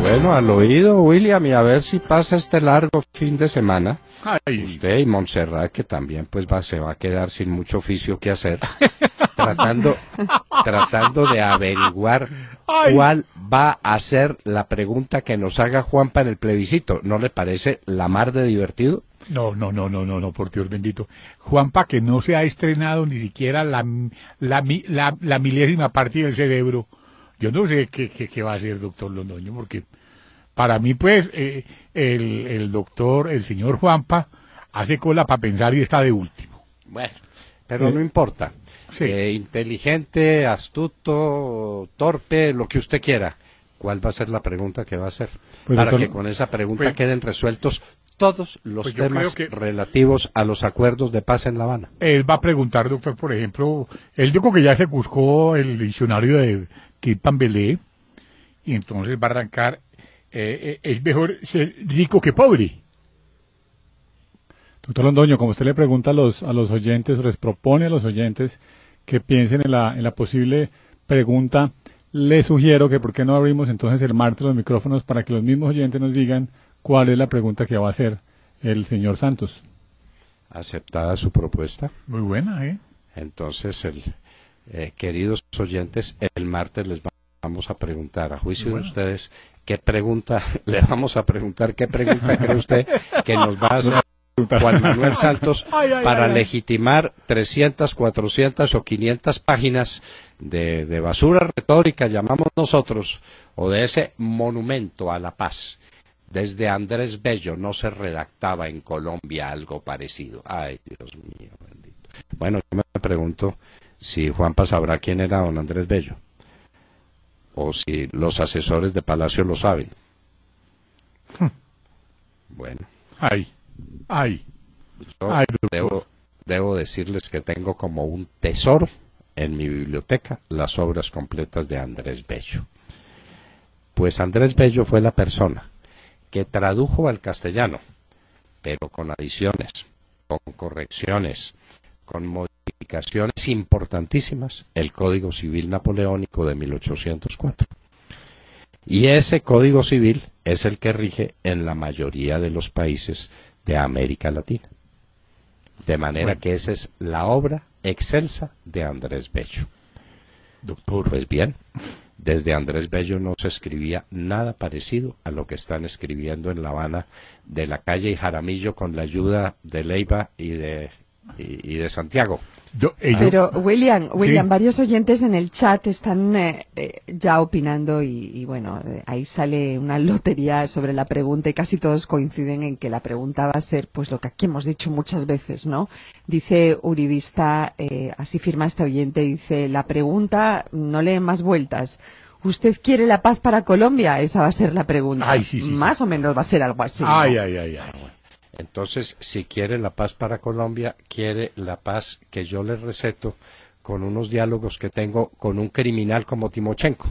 Bueno, al oído, William, y a ver si pasa este largo fin de semana. Usted y Montserrat, que también pues va, se va a quedar sin mucho oficio que hacer, tratando, tratando de averiguar cuál va a ser la pregunta que nos haga Juanpa en el plebiscito. ¿No le parece la mar de divertido? No, no, no, no, no, no, por Dios bendito. Juanpa, que no se ha estrenado ni siquiera la, la milésima parte del cerebro yo no sé qué, va a hacer doctor Londoño, porque para mí, pues, eh, el, doctor, el señor Juanpa, hace cola para pensar y está de último. Bueno, pero eh, no importa. Eh, inteligente, astuto, torpe, lo que usted quiera. ¿Cuál va a ser la pregunta que va a hacer? Pues para que con esa pregunta pues, queden resueltos todos los pues temas relativos a los acuerdos de paz en La Habana. Él va a preguntar, doctor, por ejemplo, él yo que ya se buscó el diccionario de Pambelé y entonces va a arrancar. Eh, eh, es mejor ser rico que pobre. Doctor Londoño, como usted le pregunta a los, a los oyentes, les propone a los oyentes que piensen en la, en la posible pregunta, le sugiero que por qué no abrimos entonces el martes los micrófonos para que los mismos oyentes nos digan cuál es la pregunta que va a hacer el señor Santos. Aceptada su propuesta. Muy buena, ¿eh? Entonces el, eh, queridos oyentes, el martes les vamos a preguntar, a juicio de ustedes, qué pregunta, le vamos a preguntar qué pregunta cree usted que nos va a hacer Juan Manuel Santos para legitimar 300, 400 o 500 páginas de, de, basura retórica, llamamos nosotros, o de ese monumento a la paz. Desde Andrés Bello no se redactaba en Colombia algo parecido. Ay, Dios mío, bendito. Bueno, yo me pregunto si Juanpa sabrá quién era don Andrés Bello, o si los asesores de Palacio lo saben. Hmm. Bueno. Ay, ay. debo decirles que tengo como un tesoro en mi biblioteca las obras completas de Andrés Bello. Pues Andrés Bello fue la persona que tradujo al castellano, pero con adiciones, con correcciones, con modificaciones importantísimas, el Código Civil Napoleónico de 1804. Y ese Código Civil es el que rige en la mayoría de los países de América Latina. De manera que esa es la obra excelsa de Andrés Bello. Doctor. Pues bien, desde Andrés Bello no se escribía nada parecido a lo que están escribiendo en La Habana de la calle y Jaramillo con la ayuda de Leiva y de y, de Santiago. Eh, Pero, William, William varios oyentes en el chat están eh, eh, ya opinando y, bueno, ahí sale una lotería sobre la pregunta y casi todos coinciden en que la pregunta va a ser pues lo que aquí hemos dicho muchas veces, ¿no? Dice Uribista, así firma este oyente, dice, la pregunta no lee más vueltas. ¿Usted quiere la paz para Colombia? Esa va a ser la pregunta. más o menos va a ser algo así. Ay, ay, ay, ay. Entonces, si quiere la paz para Colombia, quiere la paz que yo le receto con unos diálogos que tengo con un criminal como Timochenko.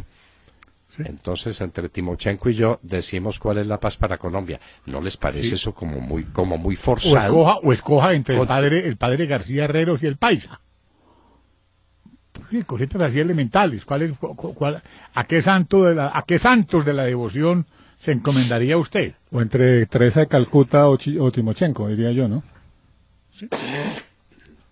Entonces, entre Timochenko y yo decimos cuál es la paz para Colombia. ¿No les parece eso como muy, como muy forzado? O escoja, o escoja entre el padre, el padre García Herreros y el Paisa. cositas así elementales. a, qué santo de ¿A qué santos de la devoción se encomendaría usted. O entre Teresa de Calcuta o, Timochenko, diría yo, ¿no?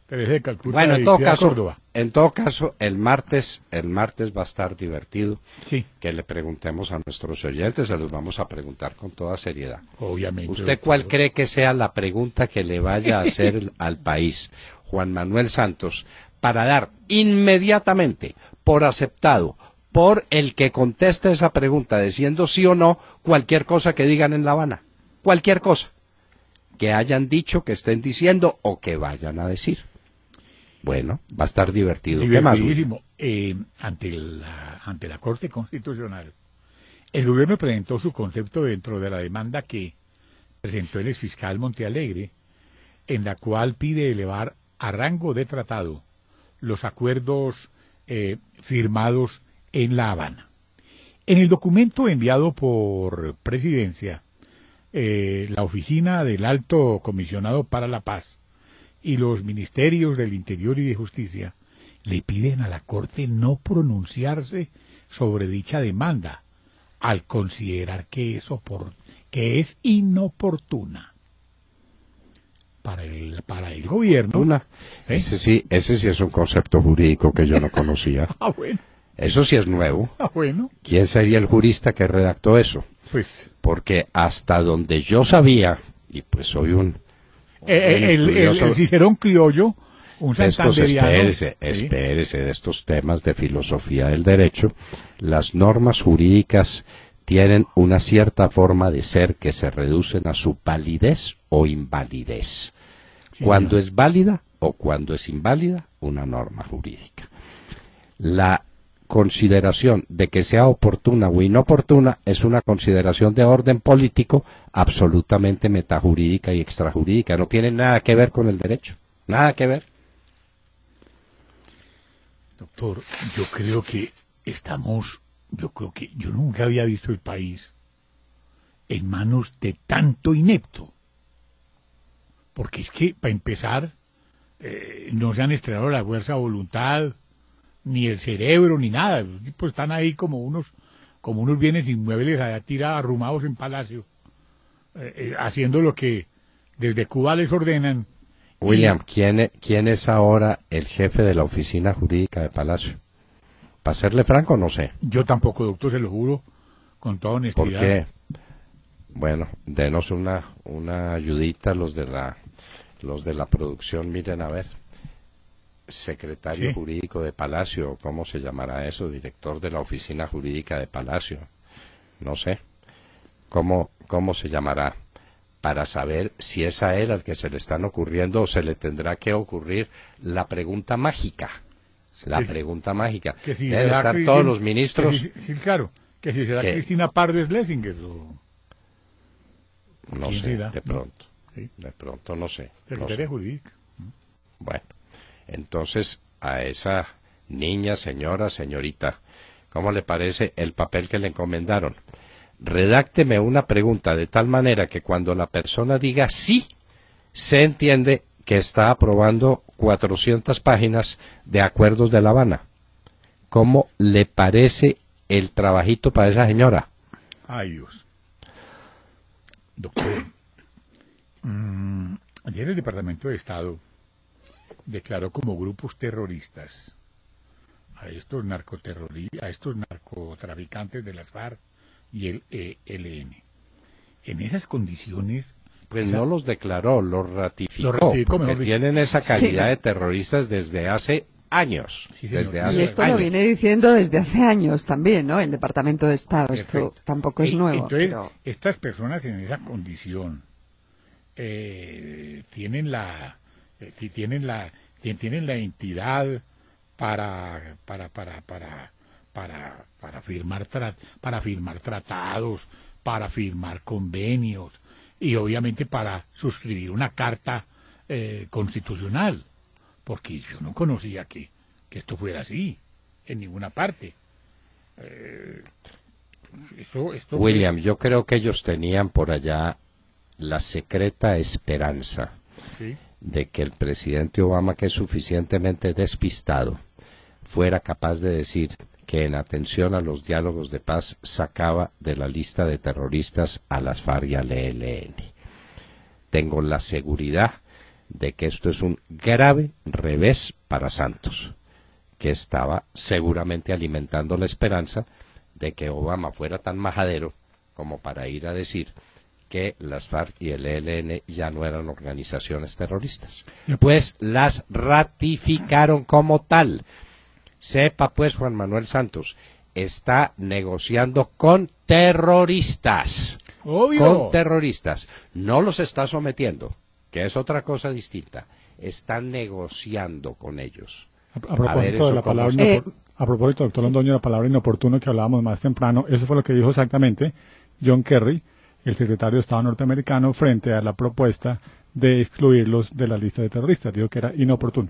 Teresa de Calcuta bueno, en todo caso, En todo caso, el martes, el martes va a estar divertido sí. que le preguntemos a nuestros oyentes, se los vamos a preguntar con toda seriedad. Obviamente. ¿Usted cuál cree que sea la pregunta que le vaya a hacer al país Juan Manuel Santos para dar inmediatamente por aceptado por el que conteste esa pregunta, diciendo sí o no cualquier cosa que digan en La Habana. Cualquier cosa que hayan dicho, que estén diciendo o que vayan a decir. Bueno, va a estar divertido. Divertidísimo. Eh, ante, la, ante la Corte Constitucional, el gobierno presentó su concepto dentro de la demanda que presentó el exfiscal Montealegre, en la cual pide elevar a rango de tratado los acuerdos eh, firmados en La Habana. En el documento enviado por Presidencia, eh, la Oficina del Alto Comisionado para la Paz y los Ministerios del Interior y de Justicia le piden a la Corte no pronunciarse sobre dicha demanda, al considerar que es, que es inoportuna. Para el, para el gobierno. ¿eh? ese, sí, ese sí es un concepto jurídico que yo no conocía. ah, bueno. Eso sí es nuevo. Ah, bueno. ¿Quién sería el jurista que redactó eso? Pues. Porque hasta donde yo sabía, y pues soy un... un eh, eh, el, criollo, un de estos, espérese, espérese, de estos temas de filosofía del derecho, las normas jurídicas tienen una cierta forma de ser que se reducen a su validez o invalidez. cuando es válida o cuando es inválida una norma jurídica. La consideración de que sea oportuna o inoportuna es una consideración de orden político absolutamente metajurídica y extrajurídica. No tiene nada que ver con el derecho. Nada que ver. Doctor, yo creo que estamos, yo creo que yo nunca había visto el país en manos de tanto inepto. Porque es que, para empezar, eh, no se han estrenado la fuerza voluntad, ni el cerebro, ni nada. están ahí como unos, como unos bienes inmuebles allá tirados, arrumados en palacio, eh, eh, haciendo lo que desde Cuba les ordenan. William, e-, ¿quién, es ahora el jefe de la oficina jurídica de Palacio? Para serle franco, no sé. Yo tampoco, doctor, se lo juro, con toda honestidad. ¿Por qué? Bueno, denos una, una ayudita los de la los de la producción, miren a ver secretario jurídico de Palacio, ¿cómo se llamará eso? Director de la oficina jurídica de Palacio. No sé. ¿Cómo, cómo se llamará? Para saber si es a él al que se le están ocurriendo o se le tendrá que ocurrir la pregunta mágica. La pregunta mágica. Que Deben estar todos los ministros. claro, que si será Cristina pardes Lessinger No sé, de pronto. De pronto no sé. Bueno. Entonces, a esa niña, señora, señorita, ¿cómo le parece el papel que le encomendaron? Redácteme una pregunta de tal manera que cuando la persona diga sí, se entiende que está aprobando 400 páginas de acuerdos de La Habana. ¿Cómo le parece el trabajito para esa señora? Ay, Dios. Doctor, mm, ayer el Departamento de Estado declaró como grupos terroristas a estos, a estos narcotraficantes de las FARC y el ELN. En esas condiciones... Pues no los declaró, los ratificó, tienen esa calidad de terroristas desde hace años. y esto lo viene diciendo desde hace años también, ¿no? El Departamento de Estado. Esto tampoco e es nuevo. Entonces, estas personas en esa condición eh, tienen la, si eh, tienen la tienen la entidad para para para para para para firmar para firmar tratados, para firmar convenios y obviamente para suscribir una carta eh, constitucional, porque yo no conocía que, que esto fuera así en ninguna parte. Eh, William, yo creo que ellos tenían por allá la secreta esperanza ¿Sí? de que el presidente Obama, que es suficientemente despistado, fuera capaz de decir que en atención a los diálogos de paz sacaba de la lista de terroristas a las FARC y al ELN. Tengo la seguridad de que esto es un grave revés para Santos, que estaba seguramente alimentando la esperanza de que Obama fuera tan majadero como para ir a decir que las FARC y el ELN ya no eran organizaciones terroristas. Pues las ratificaron como tal. Sepa pues Juan Manuel Santos, está negociando con terroristas. Obvio. Con terroristas. No los está sometiendo, que es otra cosa distinta. Está negociando con ellos. A, propósito de la palabra... doctor Londoño, la palabra inoportuna que hablábamos más temprano, eso fue lo que dijo exactamente John Kerry, el secretario de Estado norteamericano frente a la propuesta de excluirlos de la lista de terroristas. Dijo que era inoportuno.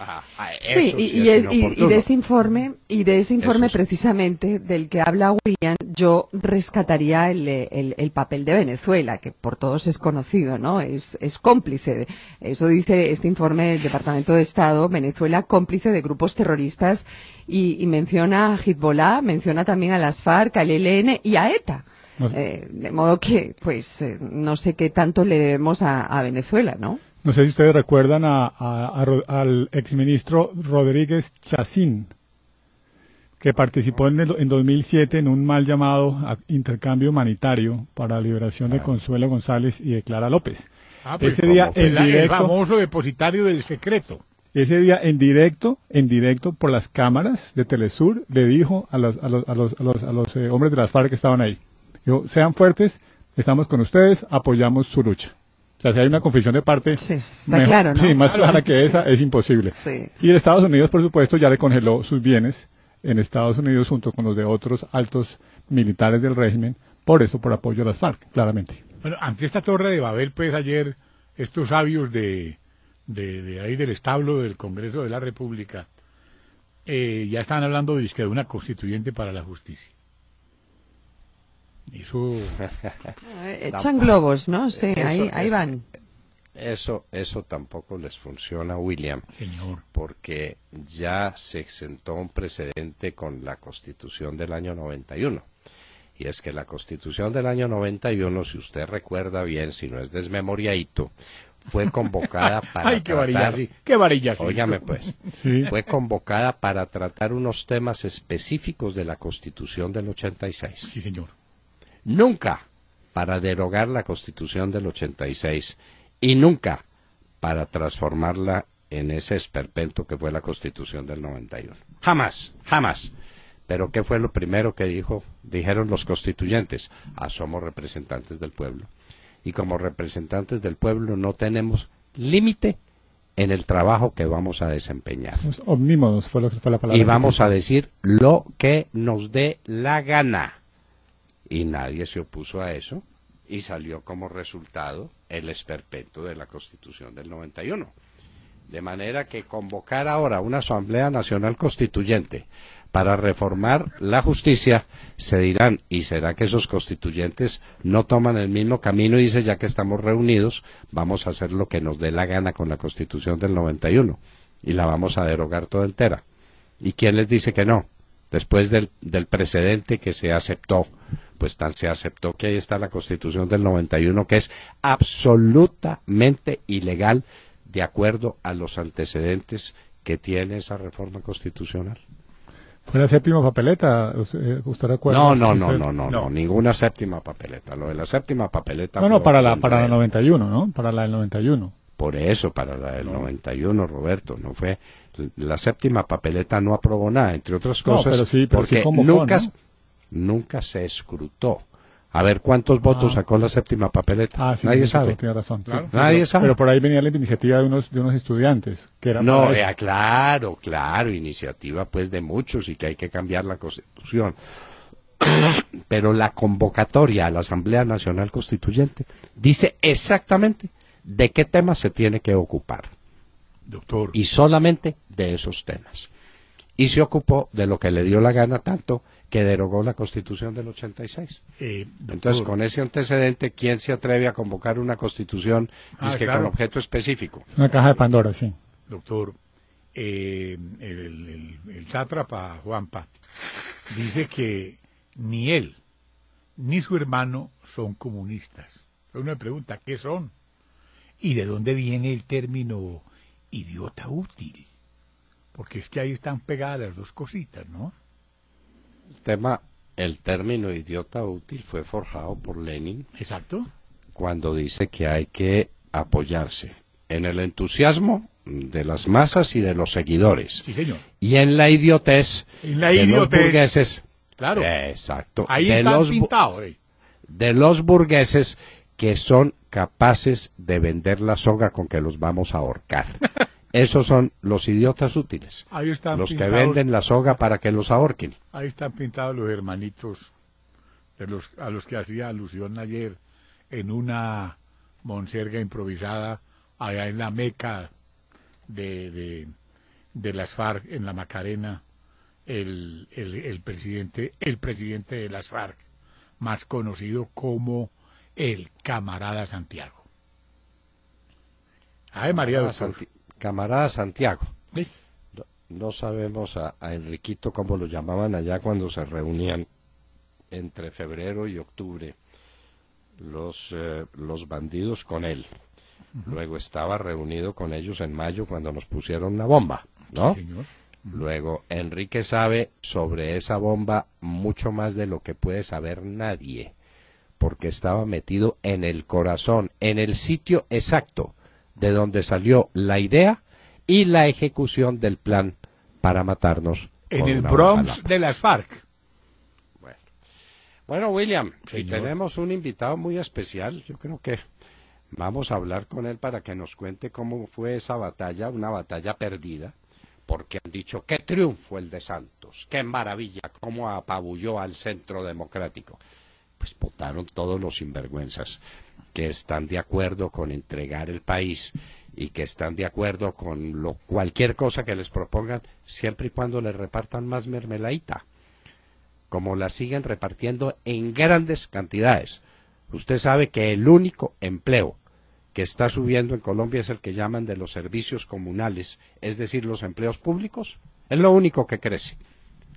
Ah, sí, y, de ese informe, y de ese informe precisamente del que habla William, yo rescataría el, papel de Venezuela, que por todos es conocido, ¿no? Es, es cómplice. Eso dice este informe del Departamento de Estado, Venezuela cómplice de grupos terroristas y, menciona a Hezbollah, menciona también a las FARC, al ELN y a ETA. Eh, de modo que, pues, eh, no sé qué tanto le debemos a, Venezuela, ¿no? No sé si ustedes recuerdan a, a, al exministro Rodríguez Chacín, que participó en, 2007 en un mal llamado intercambio humanitario para la liberación de ah. Consuelo González y de Clara López. Ah, pues Ese día, en directo, el famoso depositario del secreto. Ese día en directo, en directo por las cámaras de Telesur, le dijo a los, eh, hombres de las FARC que estaban ahí sean fuertes, estamos con ustedes, apoyamos su lucha. O sea, si hay una confesión de parte, sí, está claro, sí, más clara que esa, es imposible. Y Estados Unidos, por supuesto, ya le congeló sus bienes en Estados Unidos junto con los de otros altos militares del régimen, por eso, por apoyo a las FARC, claramente. Bueno, ante esta torre de Babel, pues ayer estos sabios de, de, ahí del establo del Congreso de la República eh, ya estaban hablando de una constituyente para la justicia su... Echan eh, globos, ¿no? Sí, ahí, van. Eso, tampoco les funciona, William. Señor. Porque ya se exentó un precedente con la Constitución del año 91. Y es que la Constitución del año 91, si usted recuerda bien, si no es desmemoriadito, fue convocada para Ay, qué varilla, pues. sí. qué varilla, sí. pues, fue convocada para tratar unos temas específicos de la Constitución del 86. Sí, señor nunca para derogar la Constitución del 86 y nunca para transformarla en ese esperpento que fue la Constitución del 91. Jamás, jamás. Pero ¿qué fue lo primero que dijo? Dijeron los constituyentes, ah, somos representantes del pueblo. Y como representantes del pueblo no tenemos límite en el trabajo que vamos a desempeñar. Pues, fue, lo que fue la palabra. Y vamos a decir lo que nos dé la gana y nadie se opuso a eso y salió como resultado el esperpento de la Constitución del 91. De manera que convocar ahora una Asamblea Nacional Constituyente para reformar la justicia, se dirán, ¿y será que esos constituyentes no toman el mismo camino y dice, ya que estamos reunidos, vamos a hacer lo que nos dé la gana con la Constitución del 91 y la vamos a derogar toda entera? ¿Y quién les dice que no? Después del, del precedente que se aceptó pues se aceptó que ahí está la Constitución del 91, que es absolutamente ilegal de acuerdo a los antecedentes que tiene esa reforma constitucional. ¿Fue la séptima papeleta? Eh, ¿Usted recuerda? No, no, no, no, no, ninguna séptima papeleta. Lo de la séptima papeleta. No, no, para la, para la 91, ¿no? Para la del 91. Por eso, para la del 91, Roberto, no fue. La séptima papeleta no aprobó nada, entre otras cosas. porque nunca nunca se escrutó. A ver cuántos ah. votos sacó la séptima papeleta. Ah, Nadie sabe. Nadie sabe. Pero por ahí venía la iniciativa de unos, estudiantes. Que era no, eh, claro, claro, iniciativa pues de muchos y que hay que cambiar la constitución. pero la convocatoria a la Asamblea Nacional Constituyente dice exactamente de qué temas se tiene que ocupar. Doctor. Y solamente de esos temas. Y se ocupó de lo que le dio la gana tanto que derogó la Constitución del 86. Eh, Entonces, con ese antecedente, ¿quién se atreve a convocar una Constitución que ah, con objeto específico? Una caja de Pandora, sí. Doctor, eh, el, Tátrapa, Juan Pat dice que ni él ni su hermano son comunistas. Uno una pregunta, ¿qué son? ¿Y de dónde viene el término idiota útil? Porque es que ahí están pegadas las dos cositas, ¿no? El tema, el término idiota útil fue forjado por Lenin. Exacto. Cuando dice que hay que apoyarse en el entusiasmo de las masas y de los seguidores. Y en la idiotez Claro. Exacto. Eh. De los burgueses que son capaces de vender la soga con que los vamos a ahorcar. Esos son los idiotas útiles. Ahí están los que venden la soga para que los ahorquen. Ahí están pintados los hermanitos de los, a los que hacía alusión ayer en una monserga improvisada allá en la Meca de, de, las FARC, en la Macarena, el, presidente, el presidente de las FARC, más conocido como el camarada Santiago. Ay, María Santiago Camarada Santiago. No, sabemos a, Enriquito cómo lo llamaban allá cuando se reunían entre febrero y octubre los, eh, bandidos con él. Luego estaba reunido con ellos en mayo cuando nos pusieron una bomba, ¿no? Luego, Enrique sabe sobre esa bomba mucho más de lo que puede saber nadie, porque estaba metido en el corazón, en el sitio exacto de donde salió la idea y la ejecución del plan para matarnos. En el Bronx de la FARC. Bueno, William, tenemos un invitado muy especial. Yo creo que vamos a hablar con él para que nos cuente cómo fue esa batalla, una batalla perdida, porque han dicho qué triunfo el de Santos, qué maravilla, cómo apabulló al centro democrático. Pues votaron todos los sinvergüenzas que están de acuerdo con entregar el país y que están de acuerdo con lo, cualquier cosa que les propongan, siempre y cuando les repartan más mermeladita, como la siguen repartiendo en grandes cantidades. Usted sabe que el único empleo que está subiendo en Colombia es el que llaman de los servicios comunales, es decir, los empleos públicos, es lo único que crece.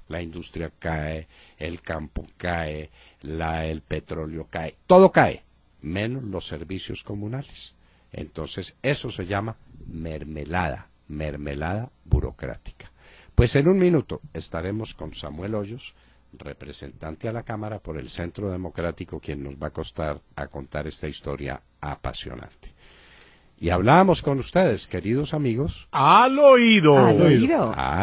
La industria cae, el campo cae, la, el petróleo cae, todo cae menos los servicios comunales. Entonces, eso se llama mermelada, mermelada burocrática. Pues en un minuto estaremos con Samuel Hoyos, representante a la Cámara por el Centro Democrático, quien nos va a costar a contar esta historia apasionante. Y hablábamos con ustedes, queridos amigos. Al oído. Al oído. Al ah, oído.